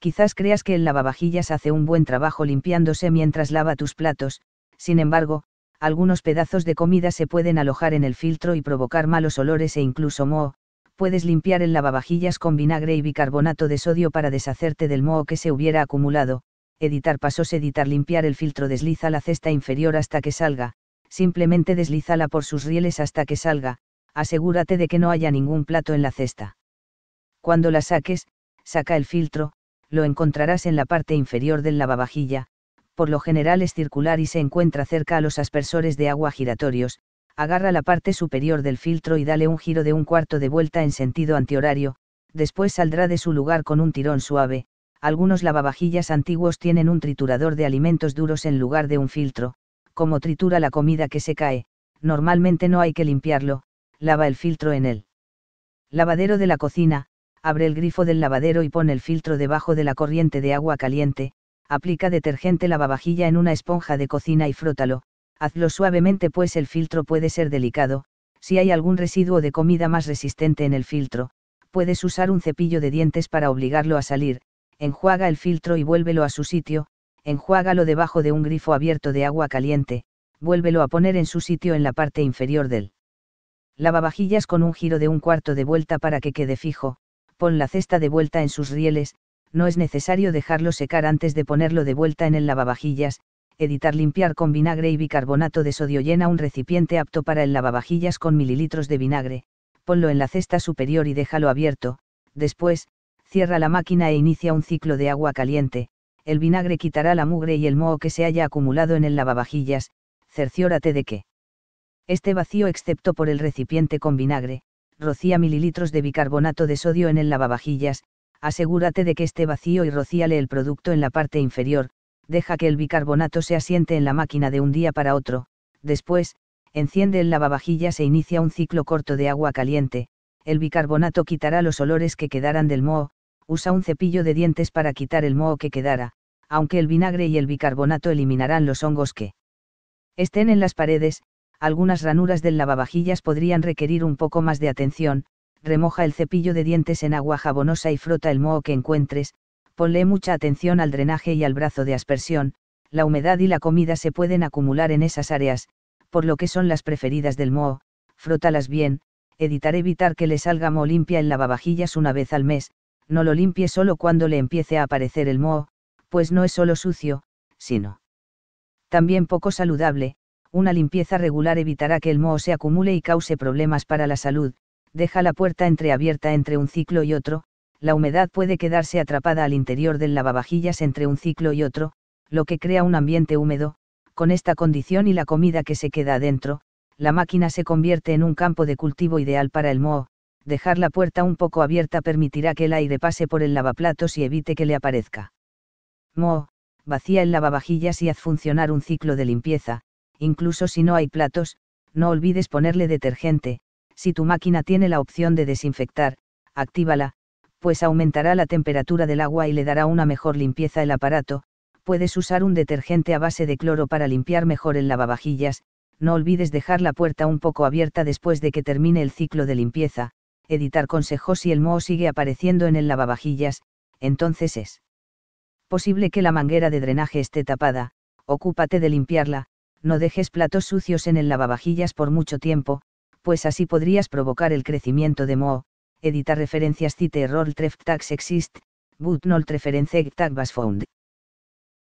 quizás creas que el lavavajillas hace un buen trabajo limpiándose mientras lava tus platos, sin embargo, algunos pedazos de comida se pueden alojar en el filtro y provocar malos olores e incluso moho, puedes limpiar el lavavajillas con vinagre y bicarbonato de sodio para deshacerte del moho que se hubiera acumulado, editar pasos editar limpiar el filtro desliza la cesta inferior hasta que salga, simplemente deslízala por sus rieles hasta que salga, asegúrate de que no haya ningún plato en la cesta. Cuando la saques, saca el filtro, lo encontrarás en la parte inferior del lavavajilla, por lo general es circular y se encuentra cerca a los aspersores de agua giratorios, agarra la parte superior del filtro y dale un giro de un cuarto de vuelta en sentido antihorario, después saldrá de su lugar con un tirón suave, algunos lavavajillas antiguos tienen un triturador de alimentos duros en lugar de un filtro, como tritura la comida que se cae, normalmente no hay que limpiarlo, lava el filtro en él. Lavadero de la cocina, abre el grifo del lavadero y pone el filtro debajo de la corriente de agua caliente, aplica detergente lavavajilla en una esponja de cocina y frótalo, hazlo suavemente pues el filtro puede ser delicado, si hay algún residuo de comida más resistente en el filtro, puedes usar un cepillo de dientes para obligarlo a salir, enjuaga el filtro y vuélvelo a su sitio, enjuágalo debajo de un grifo abierto de agua caliente, vuélvelo a poner en su sitio en la parte inferior del lavavajillas con un giro de un cuarto de vuelta para que quede fijo, pon la cesta de vuelta en sus rieles, no es necesario dejarlo secar antes de ponerlo de vuelta en el lavavajillas, editar limpiar con vinagre y bicarbonato de sodio llena un recipiente apto para el lavavajillas con mililitros de vinagre, ponlo en la cesta superior y déjalo abierto, después, cierra la máquina e inicia un ciclo de agua caliente, el vinagre quitará la mugre y el moho que se haya acumulado en el lavavajillas, cerciórate de que este vacío excepto por el recipiente con vinagre, rocía mililitros de bicarbonato de sodio en el lavavajillas, asegúrate de que esté vacío y rocíale el producto en la parte inferior, deja que el bicarbonato se asiente en la máquina de un día para otro, después, enciende el lavavajillas e inicia un ciclo corto de agua caliente, el bicarbonato quitará los olores que quedaran del moho, usa un cepillo de dientes para quitar el moho que quedara, aunque el vinagre y el bicarbonato eliminarán los hongos que estén en las paredes, algunas ranuras del lavavajillas podrían requerir un poco más de atención, remoja el cepillo de dientes en agua jabonosa y frota el moho que encuentres, ponle mucha atención al drenaje y al brazo de aspersión, la humedad y la comida se pueden acumular en esas áreas, por lo que son las preferidas del moho, frótalas bien, editar evitar que le salga moho limpia el lavavajillas una vez al mes, no lo limpie solo cuando le empiece a aparecer el moho, pues no es solo sucio, sino también poco saludable, una limpieza regular evitará que el moho se acumule y cause problemas para la salud, deja la puerta entreabierta entre un ciclo y otro, la humedad puede quedarse atrapada al interior del lavavajillas entre un ciclo y otro, lo que crea un ambiente húmedo, con esta condición y la comida que se queda adentro, la máquina se convierte en un campo de cultivo ideal para el moho, dejar la puerta un poco abierta permitirá que el aire pase por el lavaplatos y evite que le aparezca. Moho, vacía el lavavajillas y haz funcionar un ciclo de limpieza, incluso si no hay platos, no olvides ponerle detergente, si tu máquina tiene la opción de desinfectar, actívala, pues aumentará la temperatura del agua y le dará una mejor limpieza el aparato, puedes usar un detergente a base de cloro para limpiar mejor el lavavajillas, no olvides dejar la puerta un poco abierta después de que termine el ciclo de limpieza, editar consejos si el moho sigue apareciendo en el lavavajillas, entonces es posible que la manguera de drenaje esté tapada, ocúpate de limpiarla, no dejes platos sucios en el lavavajillas por mucho tiempo, pues así podrías provocar el crecimiento de moho, edita referencias cite error treftax exist, but not reference tag was found.